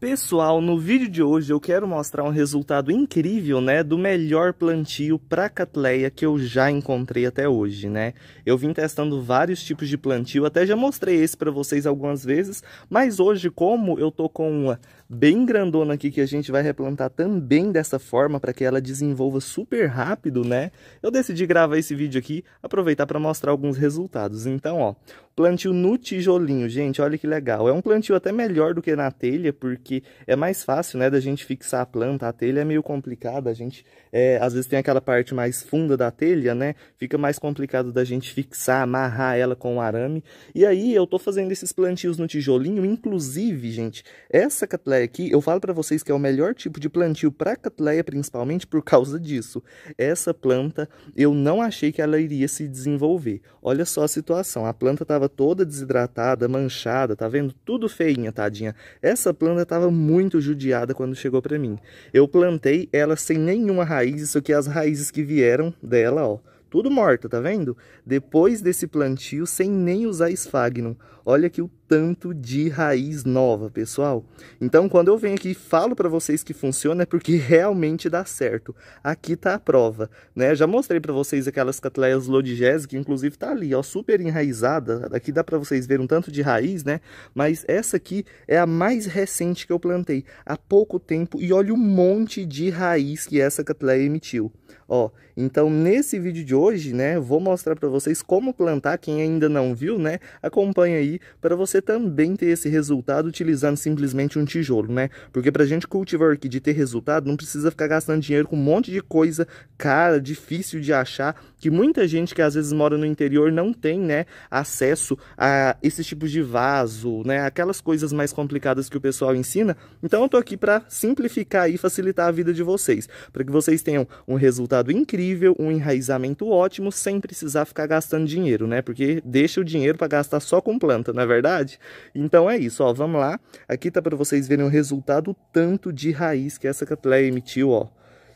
Pessoal, no vídeo de hoje eu quero mostrar um resultado incrível, né, do melhor plantio para catleia que eu já encontrei até hoje, né? Eu vim testando vários tipos de plantio, até já mostrei esse para vocês algumas vezes, mas hoje como eu tô com uma bem grandona aqui que a gente vai replantar também dessa forma para que ela desenvolva super rápido, né? Eu decidi gravar esse vídeo aqui, aproveitar para mostrar alguns resultados. Então, ó, plantio no tijolinho, gente, olha que legal. É um plantio até melhor do que na telha, porque é mais fácil, né, da gente fixar a planta. A telha é meio complicada, a gente, é, às vezes tem aquela parte mais funda da telha, né? Fica mais complicado da gente fixar, amarrar ela com o arame. E aí eu tô fazendo esses plantios no tijolinho, inclusive, gente, essa catleia catleia é aqui, eu falo para vocês que é o melhor tipo de plantio para catleia, principalmente por causa disso. Essa planta, eu não achei que ela iria se desenvolver. Olha só a situação, a planta estava toda desidratada, manchada, tá vendo? Tudo feinha, tadinha. Essa planta estava muito judiada quando chegou para mim. Eu plantei ela sem nenhuma raiz, isso aqui é as raízes que vieram dela, ó. Tudo morta, tá vendo? Depois desse plantio, sem nem usar esfagnum. Olha aqui o tanto de raiz nova, pessoal. Então, quando eu venho aqui e falo para vocês que funciona, é porque realmente dá certo. Aqui tá a prova, né? Já mostrei para vocês aquelas catileias lodiges, que inclusive tá ali, ó, super enraizada. Aqui dá para vocês verem um tanto de raiz, né? Mas essa aqui é a mais recente que eu plantei, há pouco tempo. E olha o monte de raiz que essa catileia emitiu. Ó, então nesse vídeo de hoje, né, vou mostrar para vocês como plantar. Quem ainda não viu, né, acompanha aí para você também ter esse resultado utilizando simplesmente um tijolo, né? Porque para a gente cultivar aqui de ter resultado, não precisa ficar gastando dinheiro com um monte de coisa cara, difícil de achar, que muita gente que às vezes mora no interior não tem, né, acesso a esses tipos de vaso, né, aquelas coisas mais complicadas que o pessoal ensina. Então eu tô aqui para simplificar e facilitar a vida de vocês, para que vocês tenham um resultado incrível, um enraizamento ótimo, sem precisar ficar gastando dinheiro, né? Porque deixa o dinheiro para gastar só com planta, não é verdade? Então é isso, ó, vamos lá. Aqui tá para vocês verem o resultado tanto de raiz que essa catleia emitiu, ó.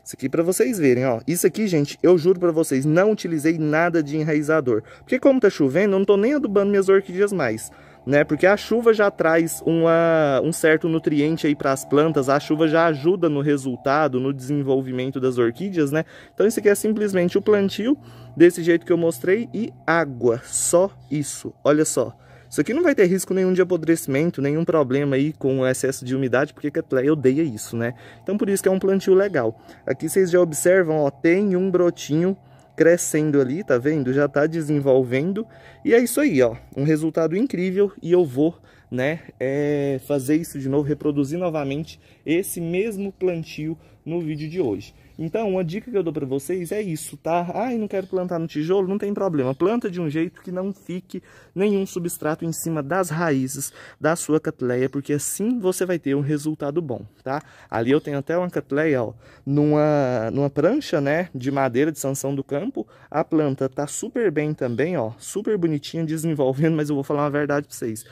Isso aqui para vocês verem, ó. Isso aqui, gente, eu juro para vocês, não utilizei nada de enraizador. Porque como tá chovendo, eu não tô nem adubando minhas orquídeas mais. Né, porque a chuva já traz uma, um certo nutriente aí para as plantas, a chuva já ajuda no resultado, no desenvolvimento das orquídeas, né? Então isso aqui é simplesmente o plantio desse jeito que eu mostrei e água, só isso. Olha só. Isso aqui não vai ter risco nenhum de apodrecimento, nenhum problema aí com o excesso de umidade, porque Cattleya odeia isso, né? Então por isso que é um plantio legal. Aqui vocês já observam, ó, tem um brotinho crescendo ali, tá vendo? Já tá desenvolvendo. E é isso aí, ó. Um resultado incrível e eu vou, né, é, fazer isso de novo, reproduzir novamente esse mesmo plantio no vídeo de hoje. Então, uma dica que eu dou para vocês é isso, tá? Ai, não quero plantar no tijolo, não tem problema. Planta de um jeito que não fique nenhum substrato em cima das raízes da sua catleia, porque assim você vai ter um resultado bom, tá? Ali eu tenho até uma catleia, ó, numa, numa prancha, né, de madeira de sanção do campo. A planta tá super bem também, ó, super bonitinha, desenvolvendo, mas eu vou falar uma verdade para vocês.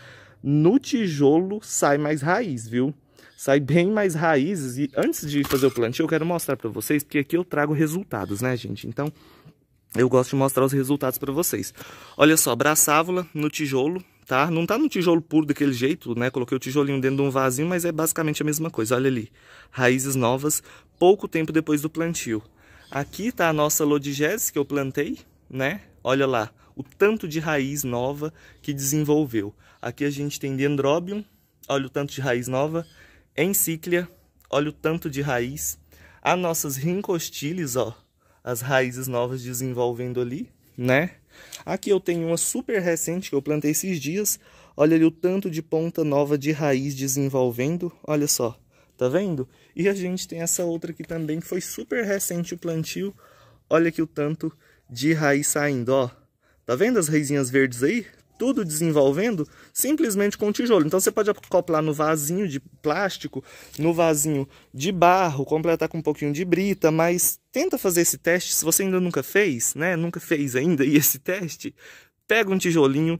No tijolo sai mais raiz, viu? sai bem mais raízes. E antes de fazer o plantio, eu quero mostrar para vocês, porque aqui eu trago resultados, né, gente? Então, eu gosto de mostrar os resultados para vocês. Olha só, braçávola no tijolo, tá? Não tá no tijolo puro daquele jeito, né? Coloquei o tijolinho dentro de um vasinho, mas é basicamente a mesma coisa. Olha ali, raízes novas, pouco tempo depois do plantio. Aqui tá a nossa lodigese que eu plantei, né? Olha lá, o tanto de raiz nova que desenvolveu. Aqui a gente tem dendrobium, olha o tanto de raiz nova. Encíclia, olha o tanto de raiz. As nossas rincostiles, ó, as raízes novas desenvolvendo ali, né? Aqui eu tenho uma super recente que eu plantei esses dias. Olha ali o tanto de ponta nova de raiz desenvolvendo. Olha só, tá vendo? E a gente tem essa outra aqui também que foi super recente o plantio. Olha aqui o tanto de raiz saindo, ó. Tá vendo as raizinhas verdes aí? tudo desenvolvendo simplesmente com tijolo. Então você pode acoplar no vasinho de plástico, no vasinho de barro, completar com um pouquinho de brita, mas tenta fazer esse teste se você ainda nunca fez, né? Nunca fez ainda esse teste, pega um tijolinho,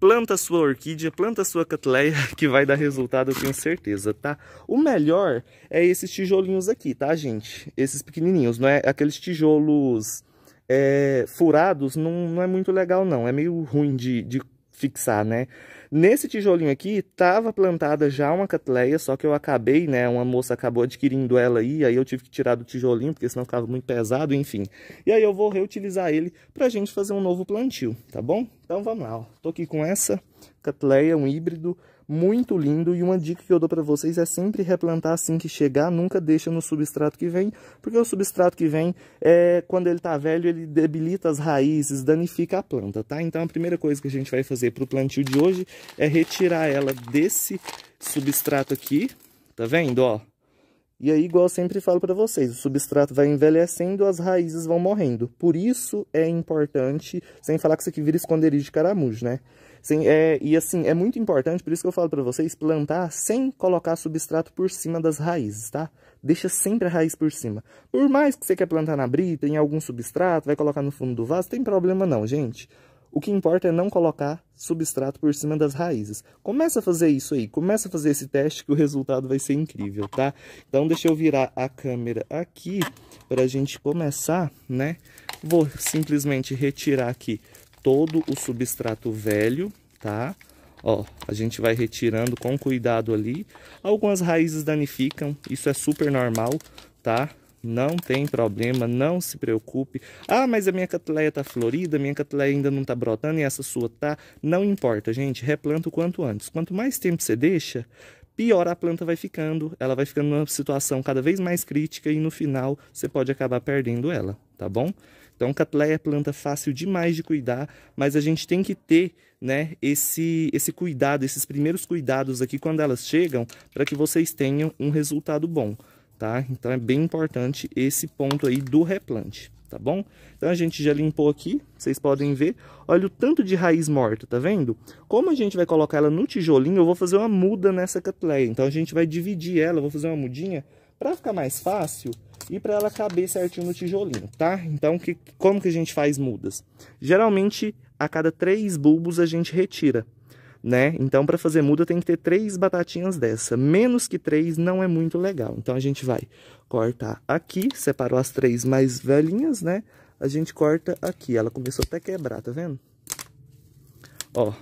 planta sua orquídea, planta sua catleia, que vai dar resultado, eu tenho certeza, tá? O melhor é esses tijolinhos aqui, tá, gente? Esses pequenininhos, não é aqueles tijolos é, furados, não, não é muito legal, não. É meio ruim de, de fixar, né? Nesse tijolinho aqui tava plantada já uma catleia, só que eu acabei, né? Uma moça acabou adquirindo ela aí, aí eu tive que tirar do tijolinho, porque senão ficava muito pesado, enfim. E aí eu vou reutilizar ele pra gente fazer um novo plantio, tá bom? Então vamos lá, ó. Tô aqui com essa catleia, um híbrido, muito lindo e uma dica que eu dou para vocês é sempre replantar assim que chegar, nunca deixa no substrato que vem, porque o substrato que vem, é, quando ele está velho, ele debilita as raízes, danifica a planta, tá? Então a primeira coisa que a gente vai fazer para o plantio de hoje é retirar ela desse substrato aqui, tá vendo, ó? E aí, igual eu sempre falo para vocês, o substrato vai envelhecendo, as raízes vão morrendo. Por isso é importante, sem falar que isso aqui vira esconderijo de caramujo, né? é, e assim, é muito importante, por isso que eu falo para vocês, plantar sem colocar substrato por cima das raízes, tá? Deixa sempre a raiz por cima. Por mais que você quer plantar na brita, em algum substrato, vai colocar no fundo do vaso, tem problema não, gente. O que importa é não colocar substrato por cima das raízes. Começa a fazer isso aí, começa a fazer esse teste que o resultado vai ser incrível, tá? Então deixa eu virar a câmera aqui para a gente começar, né? Vou simplesmente retirar aqui todo o substrato velho, tá? Ó, a gente vai retirando com cuidado ali. Algumas raízes danificam, isso é super normal, tá? Não tem problema, não se preocupe. Ah, mas a minha catleia tá florida, minha catleia ainda não tá brotando e essa sua tá. Não importa, gente. Replanta o quanto antes. Quanto mais tempo você deixa, pior a planta vai ficando. Ela vai ficando numa situação cada vez mais crítica e no final você pode acabar perdendo ela, tá bom? Então, catleia é planta fácil demais de cuidar, mas a gente tem que ter né, esse, esse cuidado, esses primeiros cuidados aqui quando elas chegam, para que vocês tenham um resultado bom tá? Então é bem importante esse ponto aí do replante, tá bom? Então a gente já limpou aqui, vocês podem ver. Olha o tanto de raiz morta, tá vendo? Como a gente vai colocar ela no tijolinho, eu vou fazer uma muda nessa catleia. Então a gente vai dividir ela, vou fazer uma mudinha para ficar mais fácil e para ela caber certinho no tijolinho, tá? Então que, como que a gente faz mudas? Geralmente a cada três bulbos a gente retira né? Então, para fazer muda, tem que ter três batatinhas dessa. Menos que três não é muito legal. Então, a gente vai cortar aqui, separou as três mais velhinhas, né? A gente corta aqui. Ela começou até quebrar, tá vendo? Ó,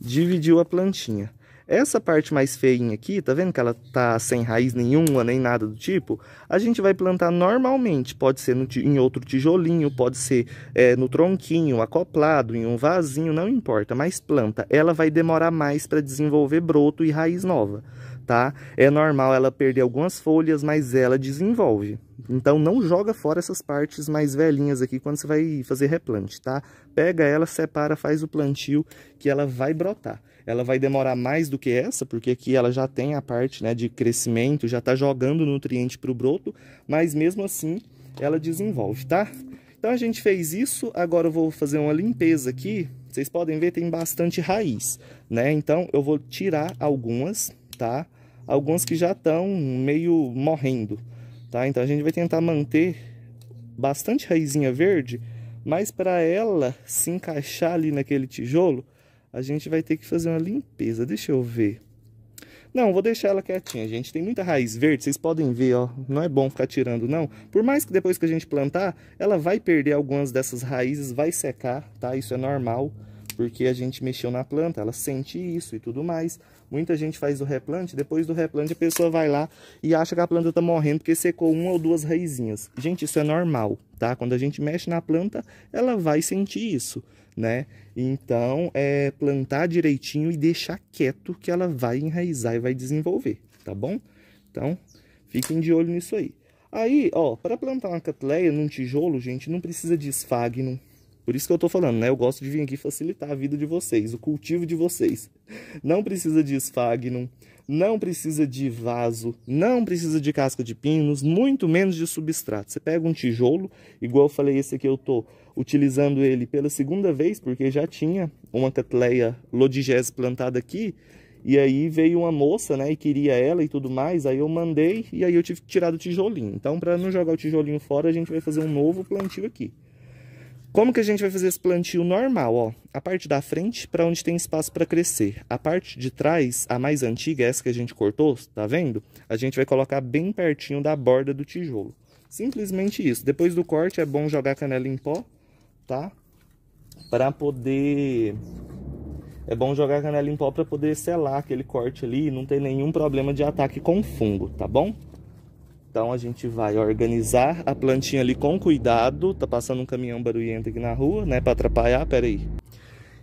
dividiu a plantinha. Essa parte mais feinha aqui, tá vendo que ela tá sem raiz nenhuma, nem nada do tipo? A gente vai plantar normalmente, pode ser no, em outro tijolinho, pode ser é, no tronquinho, acoplado, em um vasinho, não importa, mas planta. Ela vai demorar mais para desenvolver broto e raiz nova, tá? É normal ela perder algumas folhas, mas ela desenvolve. Então não joga fora essas partes mais velhinhas aqui quando você vai fazer replante, tá? Pega ela, separa, faz o plantio que ela vai brotar ela vai demorar mais do que essa, porque aqui ela já tem a parte né, de crescimento, já está jogando nutriente para o broto, mas mesmo assim ela desenvolve, tá? Então a gente fez isso, agora eu vou fazer uma limpeza aqui, vocês podem ver tem bastante raiz, né? Então eu vou tirar algumas, tá? Algumas que já estão meio morrendo, tá? Então a gente vai tentar manter bastante raizinha verde, mas para ela se encaixar ali naquele tijolo, a gente vai ter que fazer uma limpeza. Deixa eu ver. Não, vou deixar ela quietinha, gente. Tem muita raiz verde, vocês podem ver, ó. Não é bom ficar tirando, não. Por mais que depois que a gente plantar, ela vai perder algumas dessas raízes, vai secar, tá? Isso é normal, porque a gente mexeu na planta, ela sente isso e tudo mais. Muita gente faz o replante, depois do replante a pessoa vai lá e acha que a planta tá morrendo porque secou uma ou duas raizinhas. Gente, isso é normal, tá? Quando a gente mexe na planta, ela vai sentir isso né? Então, é plantar direitinho e deixar quieto que ela vai enraizar e vai desenvolver, tá bom? Então, fiquem de olho nisso aí. Aí, ó, para plantar uma catleia num tijolo, gente, não precisa de esfagno, por isso que eu estou falando, né? Eu gosto de vir aqui facilitar a vida de vocês, o cultivo de vocês. Não precisa de esfagnum, não precisa de vaso, não precisa de casca de pinos, muito menos de substrato. Você pega um tijolo, igual eu falei, esse aqui eu estou utilizando ele pela segunda vez, porque já tinha uma catleia lodigese plantada aqui, e aí veio uma moça, né, e queria ela e tudo mais, aí eu mandei, e aí eu tive que tirar do tijolinho. Então, para não jogar o tijolinho fora, a gente vai fazer um novo plantio aqui. Como que a gente vai fazer esse plantio normal? Ó? A parte da frente, para onde tem espaço para crescer. A parte de trás, a mais antiga, é essa que a gente cortou, tá vendo? A gente vai colocar bem pertinho da borda do tijolo. Simplesmente isso. Depois do corte, é bom jogar canela em pó, tá? Para poder... É bom jogar canela em pó para poder selar aquele corte ali e não ter nenhum problema de ataque com fungo, tá bom? Então a gente vai organizar a plantinha ali com cuidado. Tá passando um caminhão barulhento aqui na rua, né? Pra atrapalhar, pera aí.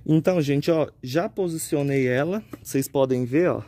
Então, gente, ó, já posicionei ela. Vocês podem ver, ó,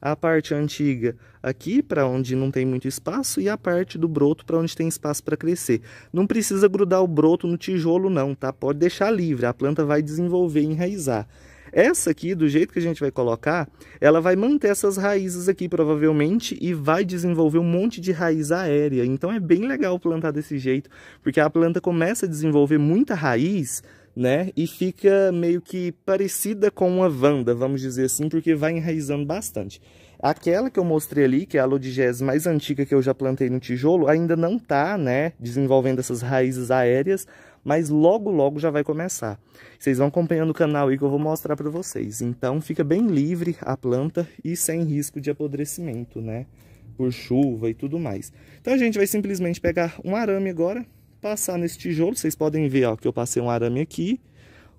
a parte antiga aqui para onde não tem muito espaço e a parte do broto para onde tem espaço para crescer. Não precisa grudar o broto no tijolo não, tá? Pode deixar livre, a planta vai desenvolver e enraizar. Essa aqui, do jeito que a gente vai colocar, ela vai manter essas raízes aqui, provavelmente, e vai desenvolver um monte de raiz aérea. Então é bem legal plantar desse jeito, porque a planta começa a desenvolver muita raiz, né? E fica meio que parecida com uma vanda, vamos dizer assim, porque vai enraizando bastante. Aquela que eu mostrei ali, que é a lodigese mais antiga que eu já plantei no tijolo, ainda não está né, desenvolvendo essas raízes aéreas, mas logo logo já vai começar. Vocês vão acompanhando o canal aí que eu vou mostrar para vocês. Então fica bem livre a planta e sem risco de apodrecimento, né? Por chuva e tudo mais. Então a gente vai simplesmente pegar um arame agora, passar nesse tijolo. Vocês podem ver ó, que eu passei um arame aqui,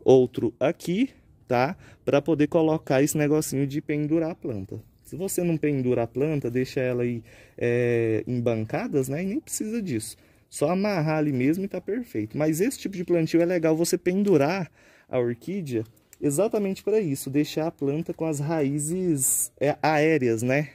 outro aqui, tá? Para poder colocar esse negocinho de pendurar a planta. Se você não pendura a planta, deixa ela aí é, em bancadas, né? E nem precisa disso. Só amarrar ali mesmo e tá perfeito. Mas esse tipo de plantio é legal você pendurar a orquídea exatamente para isso, deixar a planta com as raízes é, aéreas, né?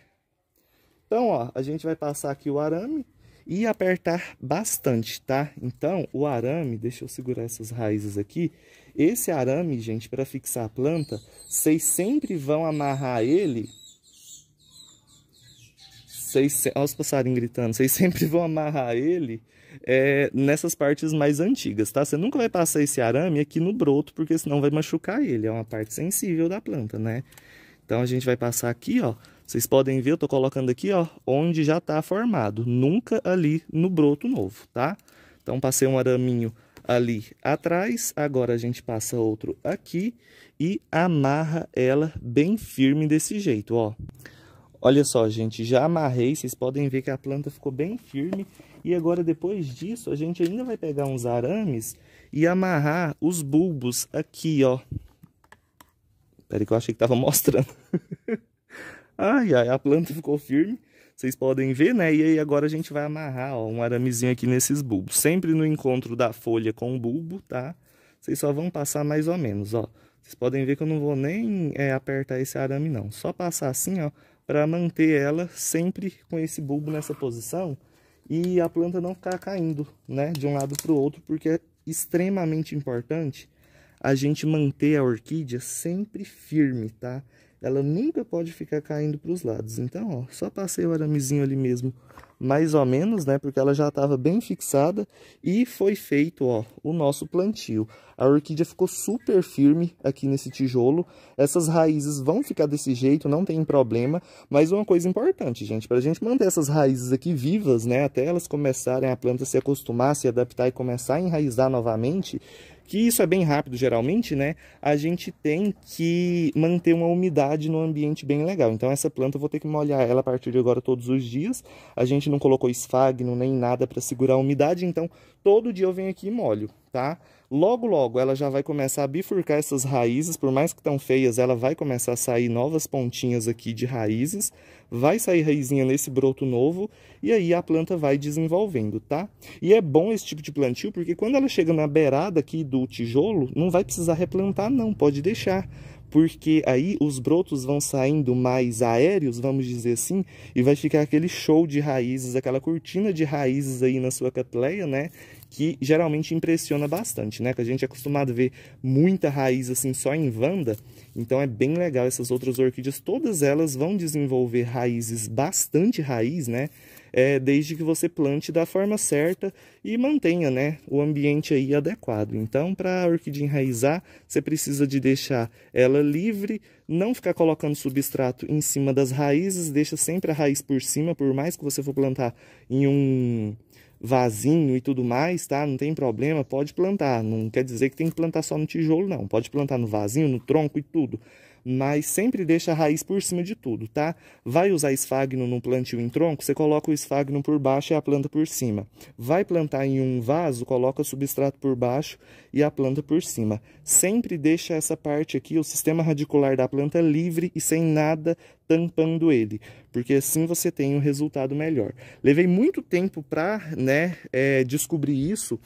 Então, ó, a gente vai passar aqui o arame e apertar bastante, tá? Então, o arame, deixa eu segurar essas raízes aqui. Esse arame, gente, para fixar a planta, vocês sempre vão amarrar ele... Vocês, olha os passarinhos gritando. Vocês sempre vão amarrar ele é, nessas partes mais antigas, tá? Você nunca vai passar esse arame aqui no broto, porque senão vai machucar ele. É uma parte sensível da planta, né? Então, a gente vai passar aqui, ó. Vocês podem ver, eu tô colocando aqui, ó, onde já tá formado. Nunca ali no broto novo, tá? Então, passei um araminho ali atrás, agora a gente passa outro aqui e amarra ela bem firme desse jeito, ó. Olha só, gente, já amarrei, vocês podem ver que a planta ficou bem firme e agora, depois disso, a gente ainda vai pegar uns arames e amarrar os bulbos aqui, ó. Peraí que eu achei que tava mostrando. ai, ai, a planta ficou firme. Vocês podem ver, né? E aí agora a gente vai amarrar ó, um aramezinho aqui nesses bulbos. Sempre no encontro da folha com o bulbo, tá? Vocês só vão passar mais ou menos, ó. Vocês podem ver que eu não vou nem é, apertar esse arame, não. Só passar assim, ó, para manter ela sempre com esse bulbo nessa posição e a planta não ficar caindo, né, de um lado para o outro, porque é extremamente importante a gente manter a orquídea sempre firme, tá? ela nunca pode ficar caindo para os lados. Então, ó, só passei o aramezinho ali mesmo, mais ou menos, né? Porque ela já estava bem fixada e foi feito, ó, o nosso plantio. A orquídea ficou super firme aqui nesse tijolo. Essas raízes vão ficar desse jeito, não tem problema. Mas uma coisa importante, gente, para a gente manter essas raízes aqui vivas, né? Até elas começarem a planta se acostumar, se adaptar e começar a enraizar novamente, que isso é bem rápido geralmente, né? A gente tem que manter uma umidade no ambiente bem legal. Então essa planta eu vou ter que molhar ela a partir de agora todos os dias. A gente não colocou esfagno nem nada para segurar a umidade, então todo dia eu venho aqui e molho, tá? Logo, logo, ela já vai começar a bifurcar essas raízes, por mais que tão feias, ela vai começar a sair novas pontinhas aqui de raízes, vai sair raizinha nesse broto novo, e aí a planta vai desenvolvendo, tá? E é bom esse tipo de plantio, porque quando ela chega na beirada aqui do tijolo, não vai precisar replantar não, pode deixar, porque aí os brotos vão saindo mais aéreos, vamos dizer assim, e vai ficar aquele show de raízes, aquela cortina de raízes aí na sua catleia, né? que geralmente impressiona bastante, né? Que a gente é acostumado a ver muita raiz assim só em vanda, então é bem legal essas outras orquídeas, todas elas vão desenvolver raízes, bastante raiz, né? É, desde que você plante da forma certa e mantenha né, o ambiente aí adequado. Então, para a orquídea enraizar, você precisa de deixar ela livre, não ficar colocando substrato em cima das raízes, deixa sempre a raiz por cima, por mais que você for plantar em um vazinho e tudo mais, tá? Não tem problema, pode plantar. Não quer dizer que tem que plantar só no tijolo, não. Pode plantar no vazinho, no tronco e tudo mas sempre deixa a raiz por cima de tudo, tá? Vai usar esfagno no plantio em tronco, você coloca o esfagno por baixo e a planta por cima. Vai plantar em um vaso, coloca o substrato por baixo e a planta por cima. Sempre deixa essa parte aqui, o sistema radicular da planta livre e sem nada tampando ele, porque assim você tem um resultado melhor. Levei muito tempo para né, é, descobrir isso,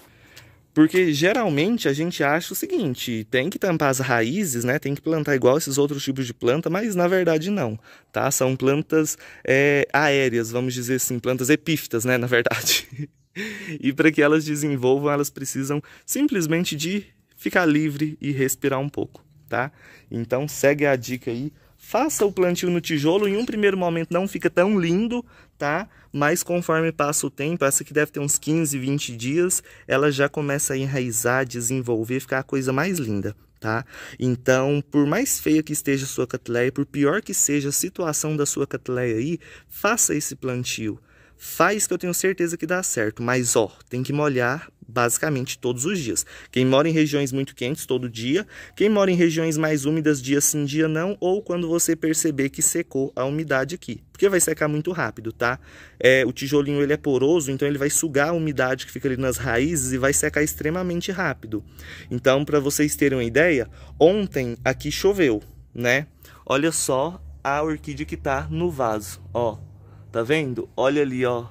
porque geralmente a gente acha o seguinte, tem que tampar as raízes, né? Tem que plantar igual esses outros tipos de planta, mas na verdade não, tá? São plantas é, aéreas, vamos dizer assim, plantas epífitas, né? Na verdade. e para que elas desenvolvam, elas precisam simplesmente de ficar livre e respirar um pouco, tá? Então segue a dica aí Faça o plantio no tijolo, em um primeiro momento não fica tão lindo, tá? Mas conforme passa o tempo, essa aqui deve ter uns 15, 20 dias, ela já começa a enraizar, desenvolver, ficar a coisa mais linda, tá? Então, por mais feia que esteja a sua catleia, por pior que seja a situação da sua catleia aí, faça esse plantio. Faz que eu tenho certeza que dá certo, mas ó, tem que molhar basicamente todos os dias. Quem mora em regiões muito quentes, todo dia. Quem mora em regiões mais úmidas, dia sim, dia não. Ou quando você perceber que secou a umidade aqui. Porque vai secar muito rápido, tá? É, o tijolinho ele é poroso, então ele vai sugar a umidade que fica ali nas raízes e vai secar extremamente rápido. Então, para vocês terem uma ideia, ontem aqui choveu, né? Olha só a orquídea que tá no vaso, ó. Tá vendo? Olha ali, ó,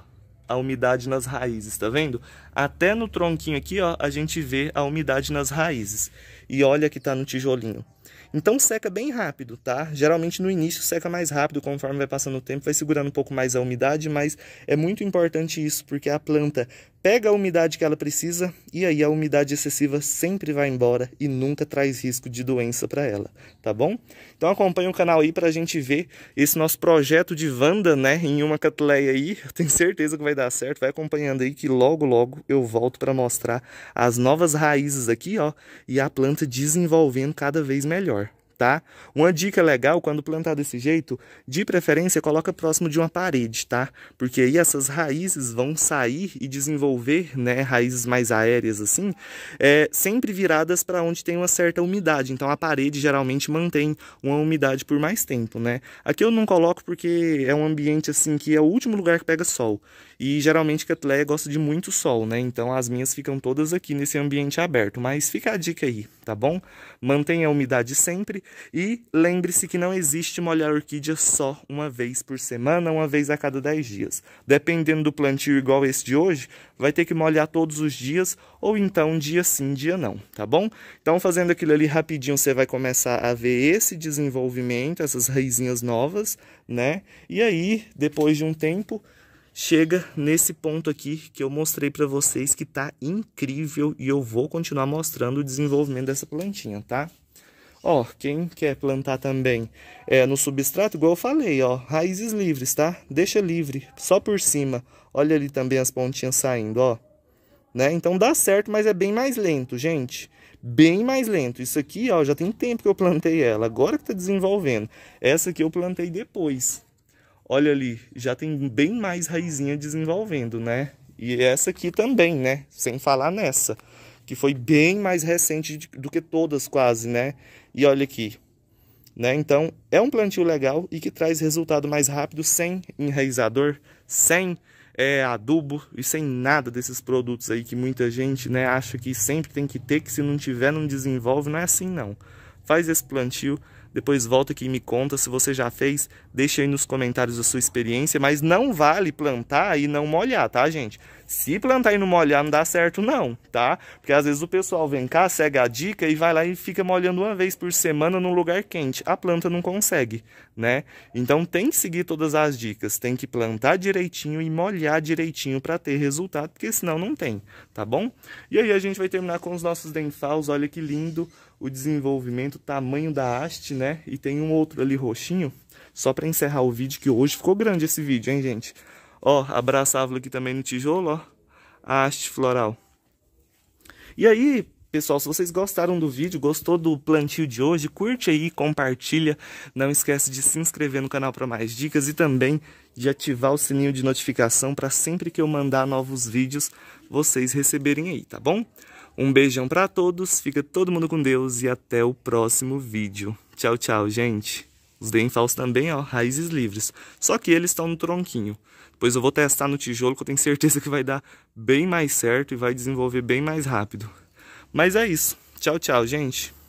a umidade nas raízes, tá vendo? Até no tronquinho aqui, ó, a gente vê a umidade nas raízes. E olha que tá no tijolinho. Então seca bem rápido, tá? Geralmente no início seca mais rápido, conforme vai passando o tempo, vai segurando um pouco mais a umidade, mas é muito importante isso, porque a planta pega a umidade que ela precisa e aí a umidade excessiva sempre vai embora e nunca traz risco de doença para ela, tá bom? Então acompanha o canal aí para a gente ver esse nosso projeto de Wanda, né, em uma catleia aí. Eu tenho certeza que vai dar certo, vai acompanhando aí que logo logo eu volto para mostrar as novas raízes aqui, ó, e a planta desenvolvendo cada vez melhor tá? Uma dica legal, quando plantar desse jeito, de preferência coloca próximo de uma parede, tá? Porque aí essas raízes vão sair e desenvolver, né, raízes mais aéreas assim, é, sempre viradas para onde tem uma certa umidade. Então a parede geralmente mantém uma umidade por mais tempo, né? Aqui eu não coloco porque é um ambiente assim que é o último lugar que pega sol. E geralmente Catleya gosta de muito sol, né? Então as minhas ficam todas aqui nesse ambiente aberto. Mas fica a dica aí, tá bom? Mantenha a umidade sempre e lembre-se que não existe molhar orquídea só uma vez por semana, uma vez a cada 10 dias. Dependendo do plantio igual esse de hoje, vai ter que molhar todos os dias ou então dia sim, dia não, tá bom? Então fazendo aquilo ali rapidinho, você vai começar a ver esse desenvolvimento, essas raizinhas novas, né? E aí, depois de um tempo, chega nesse ponto aqui que eu mostrei para vocês que tá incrível e eu vou continuar mostrando o desenvolvimento dessa plantinha, tá? Ó, quem quer plantar também é, no substrato, igual eu falei, ó, raízes livres, tá? Deixa livre, só por cima. Olha ali também as pontinhas saindo, ó. Né? Então dá certo, mas é bem mais lento, gente. Bem mais lento. Isso aqui, ó, já tem tempo que eu plantei ela, agora que tá desenvolvendo. Essa aqui eu plantei depois, Olha ali, já tem bem mais raizinha desenvolvendo, né? E essa aqui também, né? Sem falar nessa, que foi bem mais recente do que todas quase, né? E olha aqui, né? Então, é um plantio legal e que traz resultado mais rápido sem enraizador, sem é, adubo e sem nada desses produtos aí que muita gente né, acha que sempre tem que ter, que se não tiver não desenvolve. Não é assim não. Faz esse plantio depois volta aqui e me conta se você já fez. Deixa aí nos comentários a sua experiência, mas não vale plantar e não molhar, tá, gente? Se plantar e não molhar, não dá certo, não, tá? Porque às vezes o pessoal vem cá, segue a dica e vai lá e fica molhando uma vez por semana num lugar quente. A planta não consegue, né? Então tem que seguir todas as dicas, tem que plantar direitinho e molhar direitinho para ter resultado, porque senão não tem, tá bom? E aí a gente vai terminar com os nossos denfaus. olha que lindo o desenvolvimento, o tamanho da haste, né? E tem um outro ali roxinho, só para encerrar o vídeo, que hoje ficou grande esse vídeo, hein, gente? Ó, abraça aqui também no tijolo, ó. A haste floral. E aí, pessoal, se vocês gostaram do vídeo, gostou do plantio de hoje, curte aí, compartilha. Não esquece de se inscrever no canal para mais dicas e também de ativar o sininho de notificação para sempre que eu mandar novos vídeos, vocês receberem aí, tá bom? Um beijão para todos, fica todo mundo com Deus e até o próximo vídeo. Tchau, tchau, gente. Os falsos também, ó, raízes livres. Só que eles estão no tronquinho. Pois eu vou testar no tijolo que eu tenho certeza que vai dar bem mais certo e vai desenvolver bem mais rápido. Mas é isso. Tchau, tchau, gente.